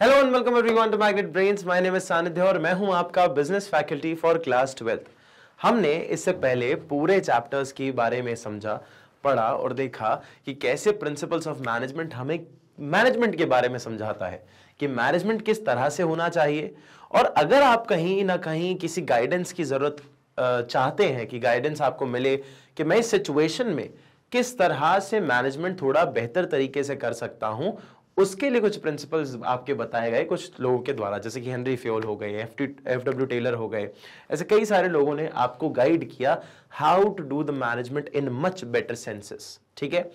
Hello and welcome everyone to magnet brains my name is Sanidhya और मैं हूं आपका business faculty for class twelfth हमने इससे पहले पूरे चैप्टर्स के बारे में समझा पढ़ा और देखा कि कैसे प्रिंसिपल्स ऑफ मैनेजमेंट हमें मैनेजमेंट के बारे में समझाता है कि मैनेजमेंट किस तरह से होना चाहिए और अगर आप कहीं ना कहीं किसी गाइडेंस की ज़रूरत चाहते हैं कि गाइडेंस आपको मिले कि मैं इस सिचुएशन में किस तरह से मैनेजमेंट थोड़ा बेहतर तरीके से कर सकता हूं उसके लिए कुछ प्रिंसिपल्स आपके बताए गए कुछ लोगों के द्वारा जैसे कि हेनरी फ्योल हो गए एफ एफ डब्ल्यू टेलर हो गए ऐसे कई सारे लोगों ने आपको गाइड किया how to do the management in much better senses ठीक है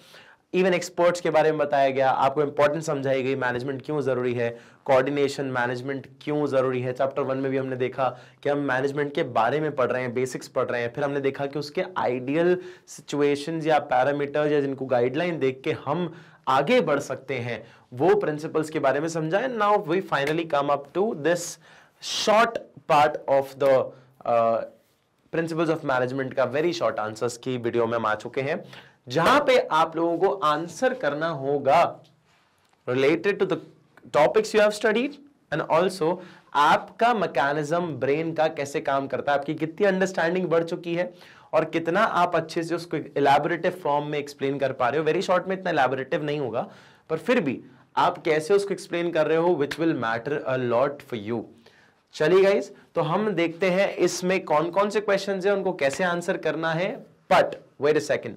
इवन एक्सपर्ट्स के बारे में बताया गया आपको इंपॉर्टेंट समझाई गई मैनेजमेंट क्यों ज़रूरी है कोऑर्डिनेशन मैनेजमेंट क्यों ज़रूरी है चैप्टर वन में भी हमने देखा कि हम मैनेजमेंट के बारे में पढ़ रहे हैं बेसिक्स पढ़ रहे हैं फिर हमने देखा कि उसके आइडियल सिचुएशंस या पैरामीटर्स या जिनको गाइडलाइन देख के हम आगे बढ़ सकते हैं वो प्रिंसिपल्स के बारे में समझाए now we finally come up to this short part of the principles of management का वेरी शॉर्ट आंसर्स की वीडियो में हम आ चुके हैं जहां पे आप लोगों को आंसर करना होगा related to the topics you have studied and also आपका मैकेनिज्म ब्रेन का कैसे काम करता है आपकी कितनी अंडरस्टैंडिंग बढ़ चुकी है और कितना आप अच्छे से उसको इलेबोरेटिव फॉर्म में एक्सप्लेन कर पा रहे हो वेरी शॉर्ट में इतना इलेबोरेटिव नहीं होगा पर फिर भी आप कैसे उसको एक्सप्लेन कर रहे हो which will matter a lot for you चलिए गाइज तो हम देखते हैं इसमें कौन कौन से क्वेश्चन है उनको कैसे आंसर करना है but wait a second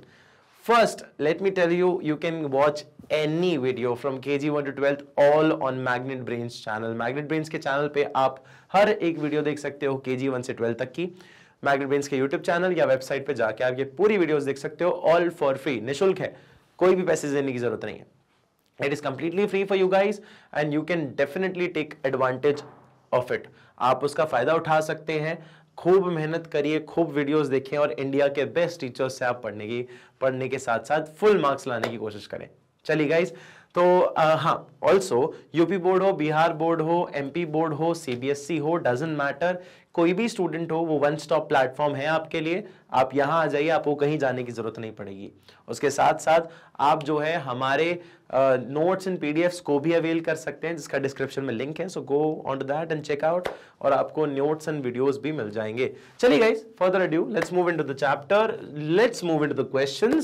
first me tell you you can watch any video from K G one to twelfth all on magnet brains channel magnet brains के चैनल पे आप हर एक वीडियो देख सकते हो के जी वन से ट्वेल्थ तक की मैग्नेट ब्रेन्स के यूट्यूब चैनल या वेबसाइट पर जाके आप ये पूरी वीडियोज देख सकते हो ऑल फॉर फ्री निःशुल्क है कोई भी पैसे देने की जरूरत नहीं है it is completely free for you guys and you can definitely take advantage of it आप उसका फ़ायदा उठा सकते हैं खूब मेहनत करिए खूब वीडियोस देखें और इंडिया के बेस्ट टीचर्स से आप पढ़ने की पढ़ने के साथ साथ फुल मार्क्स लाने की कोशिश करें चलिए गाइज तो आ, हाँ ऑल्सो यूपी बोर्ड हो बिहार बोर्ड हो एमपी बोर्ड हो सीबीएसई e हो डजेंट मैटर कोई भी स्टूडेंट हो वो वन स्टॉप प्लेटफॉर्म है आपके लिए आप यहाँ आ जाइए आपको कहीं जाने की ज़रूरत नहीं पड़ेगी उसके साथ साथ आप जो है हमारे नोट्स एंड पीडीएफ्स को भी अवेल कर सकते हैं जिसका डिस्क्रिप्शन में लिंक है so go on to that and check out और आपको नोट्स एंड वीडियोज भी मिल जाएंगे चलिए guys further due let's move into the chapter let's move into the question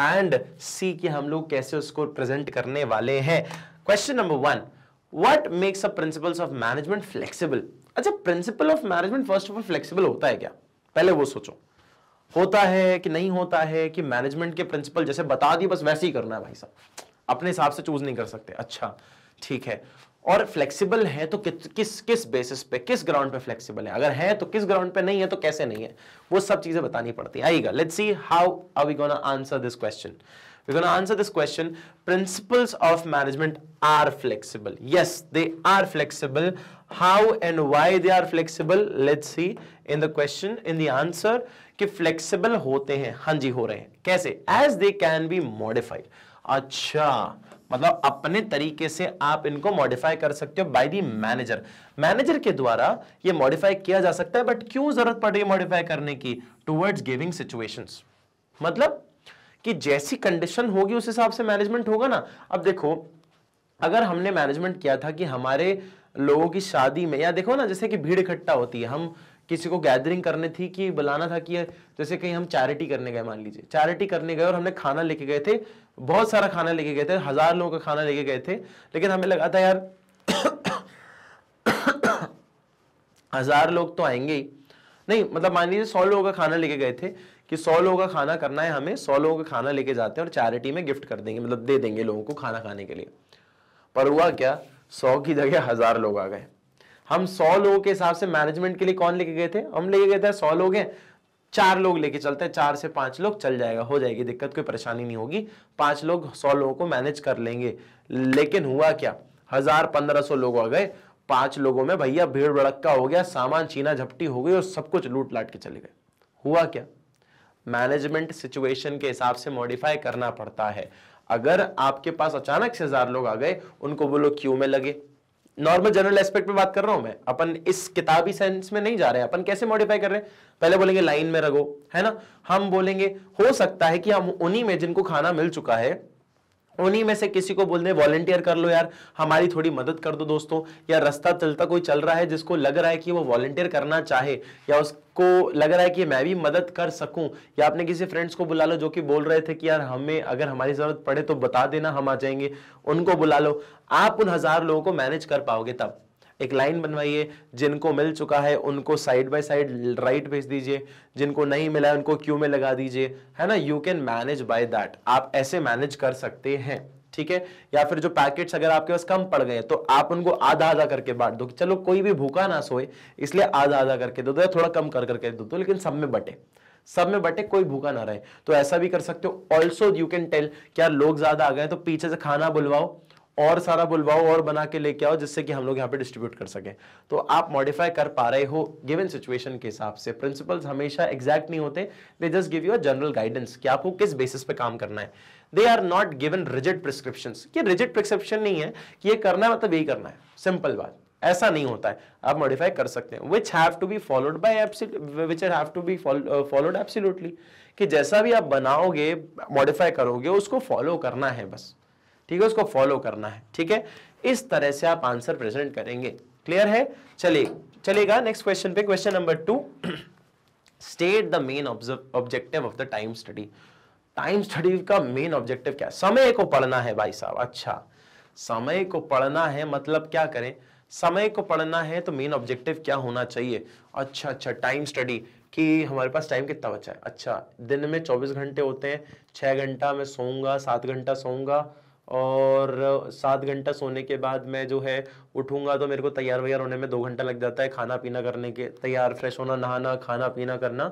and see कि हम लोग कैसे उसको प्रेजेंट करने वाले हैं question number one what makes a principles of management flexible अच्छा principle of management first of all flexible होता है क्या पहले वो सोचो होता है कि नहीं होता है कि मैनेजमेंट के प्रिंसिपल जैसे बता दिए बस वैसे ही करना है भाई साहब अपने हिसाब से चूज नहीं कर सकते अच्छा ठीक है और फ्लेक्सिबल है तो कि, किस किस बेसिस पे किस ग्राउंड पे फ्लेक्सिबल है अगर है तो किस ग्राउंड पे नहीं है तो कैसे नहीं है वो सब चीजें बतानी पड़ती है आइएगा let's see how are we gonna answer this question we gonna answer this question principles of management are flexible yes they are flexible how and why they are flexible let's see in the question in the answer कि flexible होते हैं हाँ जी हो रहे हैं कैसे as they can be modified अच्छा मतलब अपने तरीके से आप इनको मॉडिफाई कर सकते हो बाय दी मैनेजर मैनेजर के द्वारा ये मॉडिफाई किया जा सकता है बट क्यों जरूरत पड़ रही है मॉडिफाई करने की टुवर्ड्स गिविंग सिचुएशंस मतलब कि जैसी कंडीशन होगी उस हिसाब से मैनेजमेंट होगा ना अब देखो अगर हमने मैनेजमेंट किया था कि हमारे लोगों की शादी में या देखो ना जैसे कि भीड़ इकट्ठा होती है हम किसी को गैदरिंग करने थी कि बुलाना था कि जैसे कहीं हम चैरिटी करने गए मान लीजिए चैरिटी करने गए और हमने खाना लेके गए थे बहुत सारा खाना लेके गए थे हजार लोगों का खाना लेके गए थे लेकिन हमें लगा था यार हजार लोग तो आएंगे ही नहीं मतलब मान लीजिए सौ लोगों का खाना लेके गए थे कि सौ लोगों का खाना करना है हमें सौ लोगों का खाना लेके जाते हैं और चैरिटी में गिफ्ट कर देंगे मतलब दे देंगे लोगों को खाना खाने के लिए पर हुआ क्या सौ की जगह हजार लोग आ गए हम सौ लोगों के हिसाब से मैनेजमेंट के लिए कौन लेके गए थे हम लेके गए थे सौ लोग हैं चार लोग लेके चलते हैं चार से पांच लोग चल जाएगा हो जाएगी दिक्कत कोई परेशानी नहीं होगी पांच लोग सौ लोगों को मैनेज कर लेंगे लेकिन हुआ क्या हजार पंद्रह सौ लोग आ गए पांच लोगों में भैया भीड़ भड़क्का हो गया सामान छीना झपटी हो गई और सब कुछ लूट लाट के चले गए हुआ क्या मैनेजमेंट सिचुएशन के हिसाब से मॉडिफाई करना पड़ता है अगर आपके पास अचानक से हजार लोग आ गए उनको वो लोग क्यू में लगे नॉर्मल जनरल एस्पेक्ट में बात कर रहा हूं मैं अपन इस किताबी सेंस में नहीं जा रहे हैं अपन कैसे मॉडिफाई कर रहे हैं पहले बोलेंगे लाइन में रगो है ना हम बोलेंगे हो सकता है कि हम उन्हीं में जिनको खाना मिल चुका है उन्हीं में से किसी को बोल दे वॉलेंटियर कर लो यार हमारी थोड़ी मदद कर दो दोस्तों या रास्ता चलता कोई चल रहा है जिसको लग रहा है कि वो वॉलेंटियर करना चाहे या उसको लग रहा है कि मैं भी मदद कर सकूं या आपने किसी फ्रेंड्स को बुला लो जो कि बोल रहे थे कि यार हमें अगर हमारी ज़रूरत पड़े तो बता देना हम आ जाएंगे उनको बुला लो आप उन हज़ार लोगों को मैनेज कर पाओगे तब एक लाइन बनवाइए जिनको मिल चुका है उनको साइड बाय साइड राइट भेज दीजिए जिनको नहीं मिला है उनको क्यू में लगा दीजिए है ना you can manage by that आप ऐसे मैनेज कर सकते हैं ठीक है या फिर जो पैकेट्स अगर आपके पास कम पड़ गए तो आप उनको आधा आधा करके बांट दो कि चलो कोई भी भूखा ना सोए इसलिए आधा आधा करके दे दो या थोड़ा कम कर करके दे दो लेकिन सब में बटे सब में बटे कोई भूखा ना रहे तो ऐसा भी कर सकते हो ऑल्सो यू कैन टेल क्या लोग ज्यादा आ गए तो पीछे से खाना बुलवाओ और सारा बुलवाओ और बना के लेके आओ जिससे कि हम लोग यहाँ पे डिस्ट्रीब्यूट कर सकें तो आप मॉडिफाई कर पा रहे हो गिवन सिचुएशन के हिसाब से प्रिंसिपल्स हमेशा एग्जैक्ट नहीं होते they just give you a general guidance कि आपको किस बेसिस पे काम करना है they are not given rigid prescription ये रिजिड प्रिस्क्रिप्शन नहीं है कि ये करना है मतलब यही करना है सिंपल बात ऐसा नहीं होता है आप मॉडिफाई कर सकते हैं which have to be followed by which have to be followed absolutely कि जैसा भी आप बनाओगे मॉडिफाई करोगे उसको फॉलो करना है बस ठीक है उसको फॉलो करना है ठीक है इस तरह से आप आंसर प्रेजेंट करेंगे क्लियर है चलिए चलेगा नेक्स्ट क्वेश्चन पे question number two state the main objective of the time study time study का मेन ऑब्जेक्टिव क्या समय को पढ़ना है भाई साहब अच्छा समय को पढ़ना है मतलब क्या करें समय को पढ़ना है तो मेन ऑब्जेक्टिव क्या होना चाहिए अच्छा अच्छा टाइम स्टडी कि हमारे पास टाइम कितना बचा है अच्छा दिन में 24 घंटे होते हैं 6 घंटा मैं सोऊंगा 7 घंटा सोऊंगा और सात घंटा सोने के बाद मैं जो है उठूंगा तो मेरे को तैयार वैयार होने में दो घंटा लग जाता है खाना पीना करने के तैयार फ्रेश होना नहाना खाना पीना करना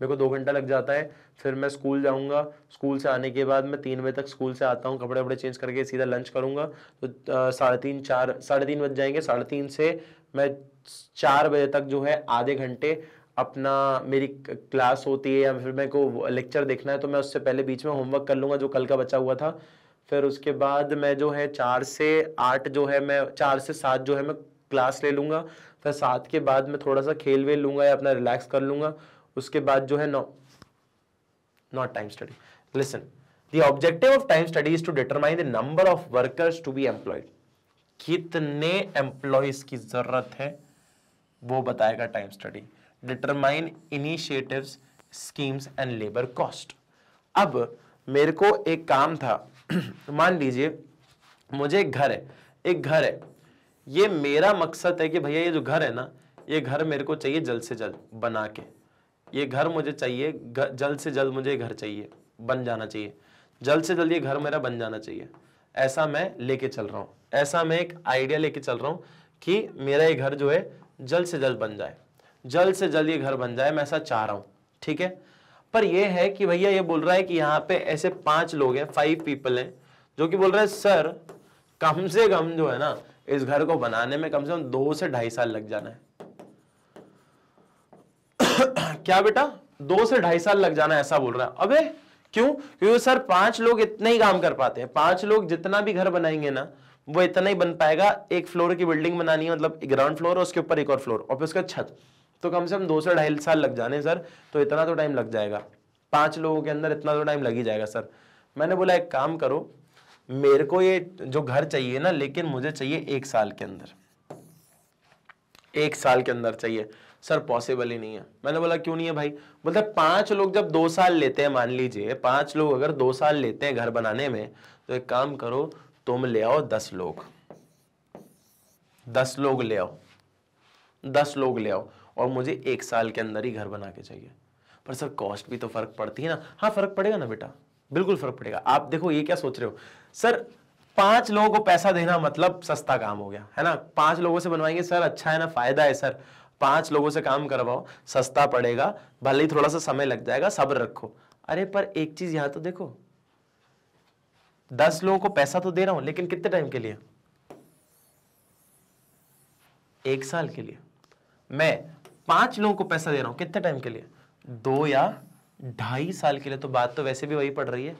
मेरे को दो घंटा लग जाता है फिर मैं स्कूल जाऊँगा स्कूल से आने के बाद मैं तीन बजे तक स्कूल से आता हूँ कपड़े वपड़े चेंज करके सीधा लंच करूँगा तो साढ़े तीन चार साढ़े तीन बज जाएंगे साढ़े तीन से मैं चार बजे तक जो है आधे घंटे अपना मेरी क्लास होती है या फिर मेरे को लेक्चर देखना है तो मैं उससे पहले बीच में होमवर्क कर लूँगा जो कल का बचा हुआ था फिर उसके बाद मैं जो है चार से आठ जो है मैं चार से सात जो है मैं क्लास ले लूँगा फिर सात के बाद मैं थोड़ा सा खेल वेल लूँगा या अपना रिलैक्स कर लूँगा उसके बाद जो है now not time study listen the objective of time study is to determine the number of workers to be employed कितने एम्प्लॉयज की ज़रूरत है वो बताएगा time study determine initiatives schemes and labour cost अब मेरे को एक काम था तो मान लीजिए मुझे एक घर है एक घर है ये मेरा मकसद है कि भैया ये जो घर है ना ये घर मेरे को चाहिए जल्द से जल्द बना के ये घर मुझे चाहिए जल्द से जल्द मुझे घर चाहिए बन जाना चाहिए जल्द से जल्द ये घर मेरा बन जाना चाहिए ऐसा मैं लेके चल रहा हूँ ऐसा मैं एक आइडिया लेके चल रहा हूँ कि मेरा ये घर जो है जल्द से जल्द बन जाए जल्द से जल्द ये घर बन जाए मैं ऐसा चाह रहा हूँ ठीक है पर यह है कि भैया ये बोल रहा है कि यहाँ पे ऐसे पांच लोग हैं फाइव पीपल हैं जो कि बोल रहे हैं सर कम से कम जो है ना इस घर को बनाने में कम से कम दो से ढाई साल लग जाना है क्या बेटा दो से ढाई साल लग जाना ऐसा बोल रहा है अबे क्यों क्योंकि सर पांच लोग इतना ही काम कर पाते हैं पांच लोग जितना भी घर बनाएंगे ना वो इतना ही बन पाएगा एक फ्लोर की बिल्डिंग बनानी है मतलब ग्राउंड फ्लोर और उसके ऊपर एक और फ्लोर और फिर उसका छत तो कम से कम दो से ढाई साल लग जाने सर तो इतना तो टाइम लग जाएगा पांच लोगों के अंदर इतना तो टाइम लग ही जाएगा सर मैंने बोला एक काम करो मेरे को ये जो घर चाहिए ना लेकिन मुझे चाहिए एक साल के अंदर एक साल के अंदर चाहिए सर पॉसिबल ही नहीं है मैंने बोला क्यों नहीं है भाई बोलते पांच लोग जब दो साल लेते हैं मान लीजिए पांच लोग अगर दो साल लेते हैं घर बनाने में तो एक काम करो तुम ले आओ दस लोग दस लोग ले आओ दस लोग ले आओ और मुझे एक साल के अंदर ही घर बना के चाहिए पर सर कॉस्ट भी तो फर्क पड़ती है ना हाँ फर्क पड़ेगा ना बेटा बिल्कुल फर्क पड़ेगा आप देखो ये क्या सोच रहे हो सर पांच लोगों को पैसा देना मतलब सस्ता काम हो गया है ना पांच लोगों से बनवाएंगे सर अच्छा है ना फायदा है सर पांच लोगों से काम करवाओ सस्ता पड़ेगा भले ही थोड़ा सा समय लग जाएगा सब्र रखो अरे पर एक चीज यहां तो देखो दस लोगों को पैसा तो दे रहा हूं लेकिन कितने टाइम के लिए एक साल के लिए मैं पांच लोगों को पैसा दे रहा हूँ कितने टाइम के लिए दो या ढाई साल के लिए तो बात तो वैसे भी वही पड़ रही है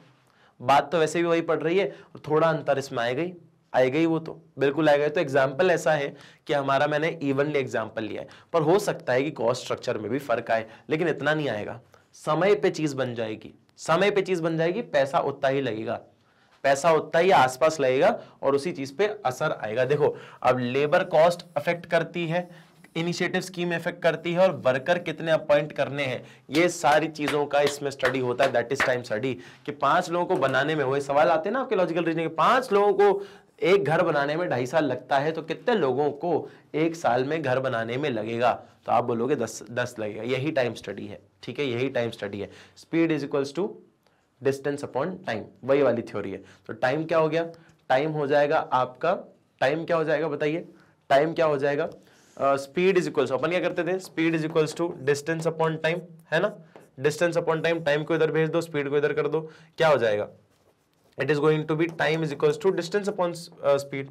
बात तो वैसे भी वही पड़ रही है और थोड़ा अंतर इसमें आए गई आए गई वो तो बिल्कुल गए तो एग्जाम्पल ऐसा है कि हमारा मैंने इवनली एग्जाम्पल लिया है पर हो सकता है कि कॉस्ट स्ट्रक्चर में भी फर्क आए लेकिन इतना नहीं आएगा समय पे चीज बन जाएगी समय पे चीज बन जाएगी पैसा उतना ही लगेगा पैसा उतना ही आसपास लगेगा और उसी चीज पे असर आएगा देखो अब लेबर कॉस्ट अफेक्ट करती है इनिशिएटिव स्कीम इफेक्ट करती है और वर्कर कितने अपॉइंट करने हैं ये सारी चीज़ों का इसमें स्टडी होता है दैट इज टाइम स्टडी कि पांच लोगों को बनाने में वही सवाल आते हैं ना आपके लॉजिकल रीजनिंग पांच लोगों को एक घर बनाने में ढाई साल लगता है तो कितने लोगों को एक साल में घर बनाने में लगेगा तो आप बोलोगे दस दस लगेगा यही टाइम स्टडी है ठीक है यही टाइम स्टडी है speed is equals to distance upon time वही वाली थ्योरी है तो टाइम क्या हो गया टाइम हो जाएगा आपका टाइम क्या हो जाएगा बताइए टाइम क्या हो जाएगा स्पीड इज इक्वल्स अपन क्या करते थे speed is equals to distance upon time है ना डिस्टेंस अपॉन टाइम टाइम को इधर भेज दो स्पीड को इधर कर दो क्या हो जाएगा it is going to be time is equals to distance upon speed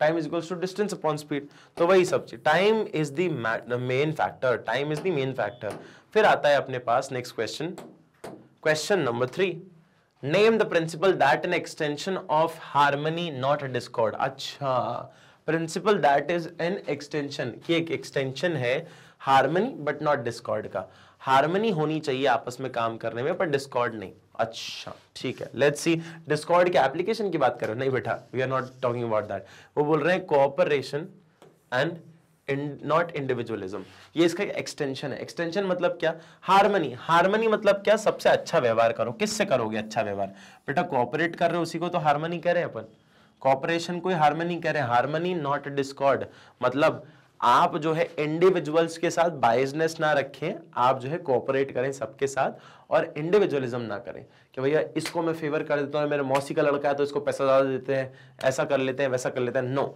time is equals to distance upon speed तो वही सब चीज time is the main factor time is the main factor फिर आता है अपने पास next question question number three name the principle that an extension of harmony not discord अच्छा principle that is an extension की एक एक्सटेंशन है harmony but not Discord का हारमनी होनी चाहिए आपस में काम करने में पर डिस्कॉर्ड नहीं अच्छा ठीक है लेट्स सी डिस्कॉर्ड के एप्लीकेशन की बात करो नहीं बेटा we are not talking about that वो बोल रहे हैं कोऑपरेशन एंड नॉट इंडिविजुअलिज्म ये इसका एक्सटेंशन है एक्सटेंशन मतलब क्या हारमनी हारमनी मतलब क्या सबसे अच्छा व्यवहार करो किससे करोगे अच्छा व्यवहार बेटा कोऑपरेट कर रहे हो उसी को तो हारमनी कह रहे हैं अपन कॉपरेशन कोई हारमनी कह रहे हैं हारमनी नॉट डिस्कॉर्ड मतलब आप जो है इंडिविजुअल्स के साथ बाइजनेस ना रखें आप जो है कॉपरेट करें सबके साथ और इंडिविजुअलिज्म ना करें कि भैया इसको मैं फेवर कर देता हूँ मेरे मौसी का लड़का है तो इसको पैसा ज़्यादा देते हैं ऐसा कर लेते हैं वैसा कर लेते हैं नो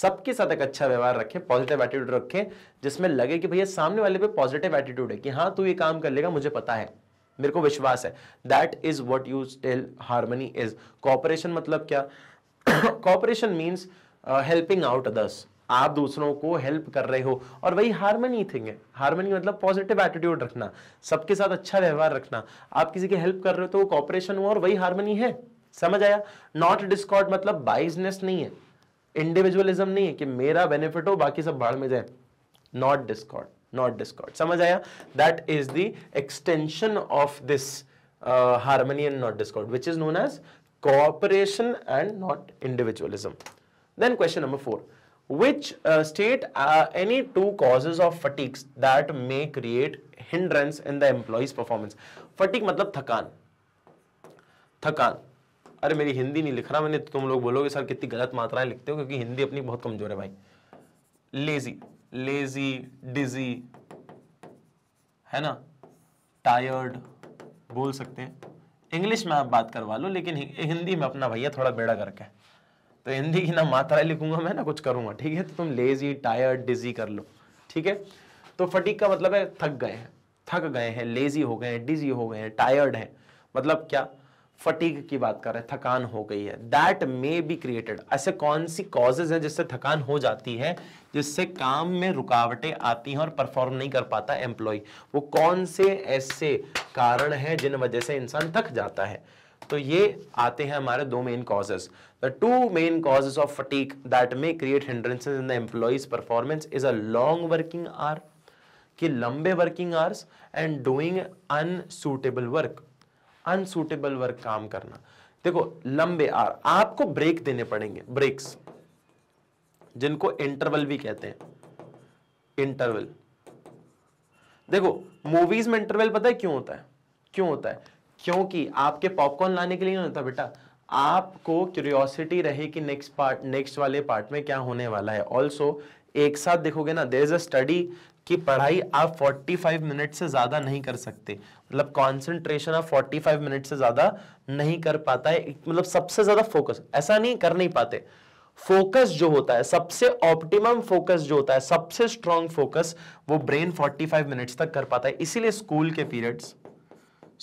सबके साथ एक अच्छा व्यवहार रखें पॉजिटिव एटीट्यूड रखें जिसमें लगे कि भैया सामने वाले पे पॉजिटिव एटीट्यूड है कि हाँ तू ये काम कर लेगा मुझे पता है मेरे को विश्वास है that is what you tell harmony is cooperation मतलब क्या cooperation means helping out others आप दूसरों को हेल्प कर रहे हो और वही हारमनी थिंग है हारमनी मतलब पॉजिटिव एटीट्यूड रखना सबके साथ अच्छा व्यवहार रखना आप किसी की हेल्प कर रहे हो तो वो कॉपरेशन हुआ और वही हारमनी है समझ आया नॉट डिस्कॉर्ड मतलब बाइजनेस नहीं है इंडिविजुअलिज्म नहीं है कि मेरा बेनिफिट हो बाकी सब बाढ़ में जाए नॉट डिस्कॉर्ड नॉट डिस्कॉर्ड समझ आया that is the extension of this harmony and not discord which is known as cooperation and not individualism. Then question number 4 which uh, state uh, any two causes of fatigues that may create hindrance in the employee's performance? Fatigue matlab thakan thakan अरे मेरी हिंदी नहीं लिख रहा मैंने तो तुम लोग बोलोगे सर कितनी गलत मात्राएं लिखते हो क्योंकि हिंदी अपनी बहुत कमजोर है भाई लेजी लेजी डिजी है ना टायर्ड बोल सकते हैं इंग्लिश में आप बात करवा लो लेकिन हिंदी में अपना भैया थोड़ा बेड़ा करके तो हिंदी की ना मात्रा लिखूंगा मैं ना कुछ करूंगा ठीक है तो तुम लेजी टायर्ड डिजी कर लो ठीक है तो फटीक का मतलब है थक गए हैं थक गए हैं लेजी हो गए हैं डिजी हो गए हैं टायर्ड हैं मतलब क्या फटीग की बात कर रहे हैं थकान हो गई है दैट मे बी क्रिएटेड ऐसे कौन सी कॉजेज हैं जिससे थकान हो जाती है जिससे काम में रुकावटें आती हैं और परफॉर्म नहीं कर पाता एम्प्लॉय वो कौन से ऐसे कारण हैं जिन वजह से इंसान थक जाता है तो ये आते हैं हमारे दो main causes the two main causes of fatigue that may create hindrances in the employees performance is a long working are कि लंबे working hours and doing unsuitable work unsuitable work काम करना देखो लंबे आर आपको ब्रेक देने पड़ेंगे breaks जिनको इंटरवल भी कहते हैं इंटरवल देखो मूवीज में इंटरवल पता है क्यों होता है क्यों होता है क्योंकि आपके पॉपकॉर्न लाने के लिए नहीं होता बेटा आपको क्यूरियोसिटी रहे कि नेक्स्ट पार्ट नेक्स्ट वाले पार्ट में क्या होने वाला है ऑल्सो एक साथ देखोगे ना देर इज अ स्टडी कि पढ़ाई आप 45 मिनट से ज़्यादा नहीं कर सकते मतलब कंसंट्रेशन आप 45 मिनट से ज़्यादा नहीं कर पाता है मतलब सबसे ज़्यादा फोकस ऐसा नहीं कर नहीं पाते फोकस जो होता है सबसे ऑप्टिमम फोकस जो होता है सबसे स्ट्रांग फोकस वो ब्रेन 45 मिनट्स तक कर पाता है इसीलिए स्कूल के पीरियड्स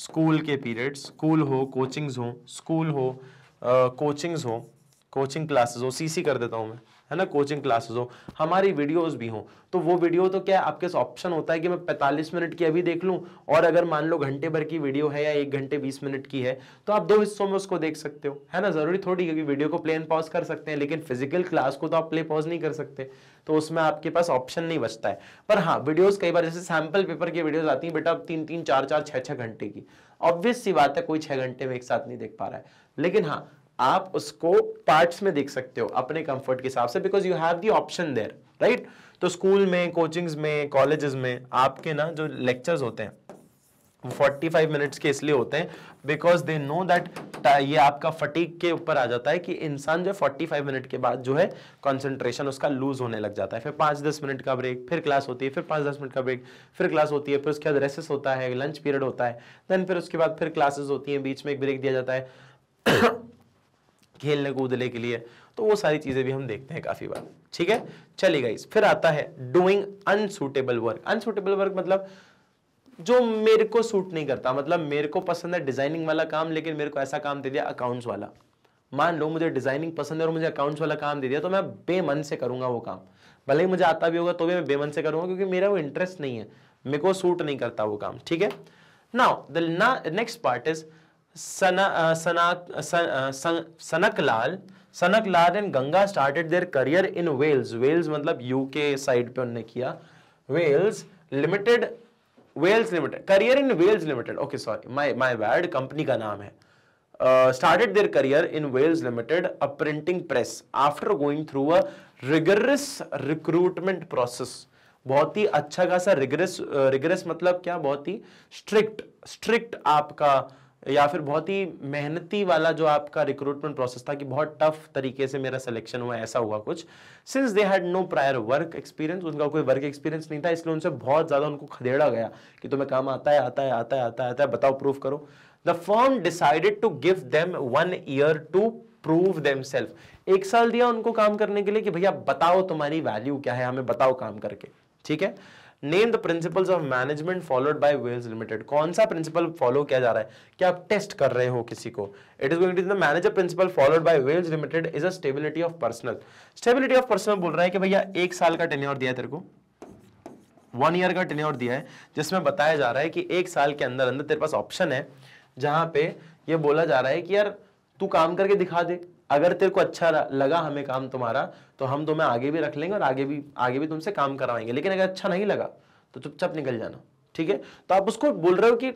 स्कूल के पीरियड्स स्कूल हो कोचिंग्स हो स्कूल हो कोचिंग्स हो कोचिंग क्लासेस हो सीसी कर देता हूँ मैं है ना कोचिंग क्लासेस हो हमारी वीडियोस भी हो तो वो वीडियो तो क्या आपके ऑप्शन होता है कि मैं 45 मिनट की अभी देख लूं और अगर मान लो घंटे भर की वीडियो है या एक घंटे 20 मिनट की है तो आप दो हिस्सों में उसको देख सकते हो है ना ज़रूरी थोड़ी क्योंकि वीडियो को प्ले एंड पॉज कर सकते हैं लेकिन फिजिकल क्लास को तो आप प्ले पॉज नहीं कर सकते तो उसमें आपके पास ऑप्शन नहीं बचता है पर हाँ वीडियोज कई बार जैसे सैम्पल पेपर की वीडियोज आती है बेटा तीन तीन चार चार छह छह घंटे की ऑब्वियस सी बात है कोई छह घंटे में एक साथ नहीं देख पा रहा है लेकिन हाँ आप उसको पार्ट्स में देख सकते हो अपने कंफर्ट के हिसाब से because you have the option there right तो स्कूल में कोचिंग्स में कॉलेजेस में आपके ना जो लेक्चर्स होते हैं वो 45 मिनट्स के इसलिए होते हैं बिकॉज दे नो दैट ये आपका फटीक के ऊपर आ जाता है कि इंसान जो 45 मिनट के बाद जो है कंसंट्रेशन उसका लूज होने लग जाता है फिर पाँच दस मिनट का ब्रेक फिर क्लास होती है फिर पाँच दस मिनट का ब्रेक फिर क्लास होती है फिर उसके बाद रेसेस होता है लंच पीरियड होता है देन फिर उसके बाद फिर क्लासेस होती हैं बीच में एक ब्रेक दिया जाता है खेलने कूदने के लिए तो वो सारी चीज़ें भी हम देखते हैं काफ़ी बार ठीक है चलिए गाइस फिर आता है doing unsuitable work unsuitable work मतलब जो मेरे को सूट नहीं करता मतलब मेरे को पसंद है डिजाइनिंग वाला काम लेकिन मेरे को ऐसा काम दे दिया अकाउंट्स वाला मान लो मुझे डिजाइनिंग पसंद है और मुझे अकाउंट्स वाला काम दे दिया तो मैं बेमन से करूंगा वो काम भले ही मुझे आता भी होगा तो भी मैं बेमन से करूंगा क्योंकि मेरा वो इंटरेस्ट नहीं है मेरे को सूट नहीं करता वो काम ठीक है now the next part is Sanak Lal Sanak Lal and Ganga started their career in Wells Wells मतलब यूके साइड पे उन्होंने किया Wells Limited Wells Limited career in Wells Limited okay sorry my my bad company का नाम है started their career in Wells Limited a printing press after going through a rigorous recruitment process बहुत ही अच्छा खासा रिगरस रिगरस मतलब क्या बहुत ही स्ट्रिक्ट स्ट्रिक्ट आपका या फिर बहुत ही मेहनती वाला जो आपका रिक्रूटमेंट प्रोसेस था कि बहुत टफ तरीके से मेरा सिलेक्शन हुआ ऐसा हुआ कुछ since they had no prior work experience उनका कोई वर्क एक्सपीरियंस नहीं था इसलिए उनसे बहुत ज़्यादा उनको खदेड़ा गया कि तुम्हें काम आता है आता है आता है आता है आता है बताओ प्रूफ करो the firm decided to give them one year to prove them एक साल दिया उनको काम करने के लिए कि भैया बताओ तुम्हारी वैल्यू क्या है हमें बताओ काम करके ठीक है name the principles of management followed by Wells Limited कौन सा प्रिंसिपल फॉलो किया जा रहा है क्या आप टेस्ट कर रहे हो किसी को it is going to the manager principle followed by Wells Limited is a stability of personal stability of personal बोल रहा है कि भैया एक साल का टेन्योर दिया तेरे को वन ईयर का टेन्योर दिया है जिसमें बताया जा रहा है कि एक साल के अंदर अंदर तेरे पास ऑप्शन है जहां पे ये बोला जा रहा है कि यार तू काम करके दिखा दे अगर तेरे को अच्छा लगा हमें काम तुम्हारा तो हम तुम्हें आगे भी रख लेंगे और आगे भी आगे भी तुमसे काम करवाएंगे लेकिन अगर अच्छा नहीं लगा तो चुपचाप निकल जाना ठीक है तो आप उसको बोल रहे हो कि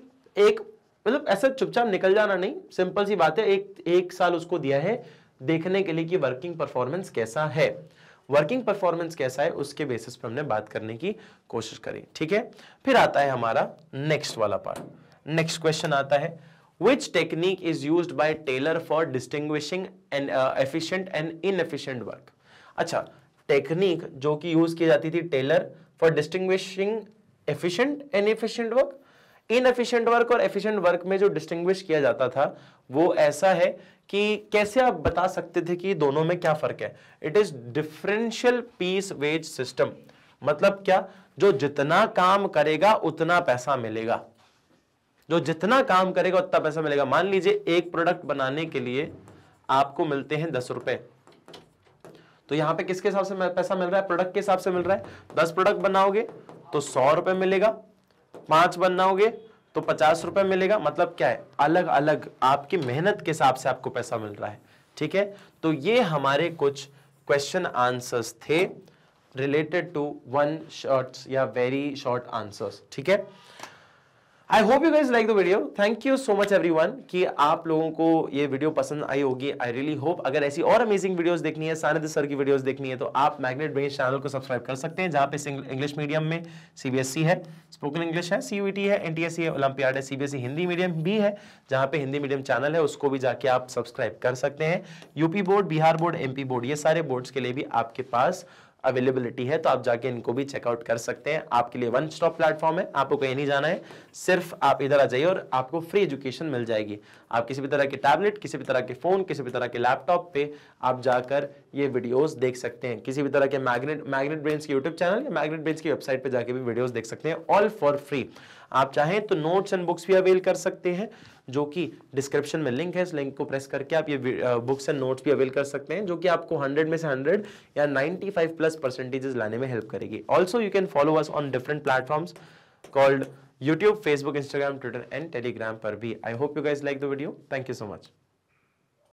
एक मतलब ऐसा चुपचाप निकल जाना नहीं सिंपल सी बात है एक एक साल उसको दिया है देखने के लिए कि वर्किंग परफॉर्मेंस कैसा है वर्किंग परफॉर्मेंस कैसा है उसके बेसिस पर हमने बात करने की कोशिश करी ठीक है फिर आता है हमारा नेक्स्ट वाला पार्ट नेक्स्ट क्वेश्चन आता है which technique is use by Taylor for distinguishing and efficient and and inefficient अच्छा टेक्निक जो कि यूज की जाती थी Taylor for distinguishing efficient and efficient work efficient work और एफिशियंट वर्क में जो डिस्टिंग्विश किया जाता था वो ऐसा है कि कैसे आप बता सकते थे कि दोनों में क्या फर्क है it is differential piece wage system मतलब क्या जो जितना काम करेगा उतना पैसा मिलेगा जो जितना काम करेगा उतना पैसा मिलेगा मान लीजिए एक प्रोडक्ट बनाने के लिए आपको मिलते हैं दस रुपए तो यहाँ पे किसके हिसाब से पैसा मिल रहा है प्रोडक्ट के हिसाब से मिल रहा है दस प्रोडक्ट बनाओगे तो सौ रुपए मिलेगा पांच बनाओगे तो पचास रुपए मिलेगा मतलब क्या है अलग अलग आपकी मेहनत के हिसाब से आपको पैसा मिल रहा है ठीक है तो ये हमारे कुछ क्वेश्चन आंसर्स थे रिलेटेड टू वन शॉर्ट या वेरी शॉर्ट आंसर्स ठीक है I hope you guys like the video thank you so much everyone की आप लोगों को ये वीडियो पसंद आई होगी आई रियली होप अगर ऐसी और अमेजिंग वीडियोज देखनी है सारे सर की वीडियोज देखनी है तो आप मैग्नेट ब्रेन चैनल को सब्सक्राइब कर सकते हैं जहाँ पे इंग्लिश मीडियम में सीबीएसई है स्पोकन इंग्लिश है सी टी है एनटीएससी है ओलंपियाड है सीबीएसई हिंदी मीडियम भी है जहां पे हिंदी मीडियम चैनल है उसको भी जाके आप सब्सक्राइब कर सकते हैं UP board Bihar board MP board ये सारे बोर्ड्स के लिए भी आपके पास अवेलेबिलिटी है तो आप जाके इनको भी चेकआउट कर सकते हैं आपके लिए वन स्टॉप प्लेटफॉर्म है आपको कहीं नहीं जाना है सिर्फ आप इधर आ जाइए और आपको फ्री एजुकेशन मिल जाएगी आप किसी भी तरह के टैबलेट किसी भी तरह के फ़ोन किसी भी तरह के लैपटॉप पे आप जाकर ये वीडियोस देख सकते हैं किसी भी तरह के मैग्नेट मैग्नेट ब्रेन्स के यूट्यूब चैनल या मैग्नेट ब्रेन्स की वेबसाइट पर जाके भी वीडियोज़ देख सकते हैं ऑल फॉर फ्री आप चाहें तो नोट्स एंड बुक्स भी अवेल कर सकते हैं जो कि डिस्क्रिप्शन में लिंक है इस लिंक को प्रेस करके आप ये बुक्स एंड नोट्स भी अवेल कर सकते हैं जो कि आपको 100 में से 100 या 95 प्लस परसेंटेजेस लाने में हेल्प करेगी also you can follow us on different platforms called YouTube Facebook Instagram Twitter and Telegram पर भी I hope you guys like the video thank you so much